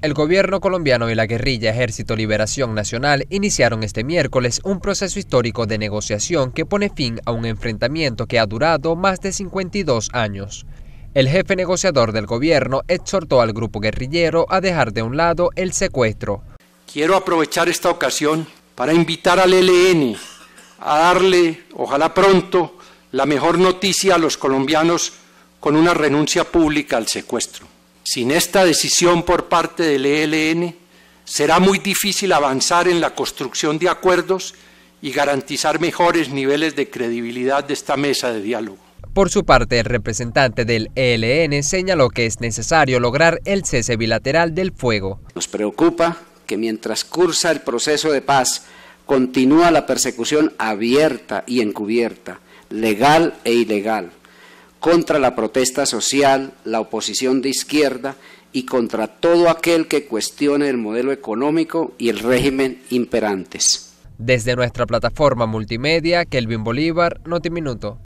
El gobierno colombiano y la guerrilla Ejército Liberación Nacional iniciaron este miércoles un proceso histórico de negociación que pone fin a un enfrentamiento que ha durado más de 52 años. El jefe negociador del gobierno exhortó al grupo guerrillero a dejar de un lado el secuestro. Quiero aprovechar esta ocasión para invitar al ELN a darle, ojalá pronto, la mejor noticia a los colombianos con una renuncia pública al secuestro. Sin esta decisión por parte del ELN, será muy difícil avanzar en la construcción de acuerdos y garantizar mejores niveles de credibilidad de esta mesa de diálogo. Por su parte, el representante del ELN señaló que es necesario lograr el cese bilateral del fuego. Nos preocupa que mientras cursa el proceso de paz, continúa la persecución abierta y encubierta, legal e ilegal, contra la protesta social, la oposición de izquierda y contra todo aquel que cuestione el modelo económico y el régimen imperantes. Desde nuestra plataforma multimedia, Kelvin Bolívar, Notiminuto.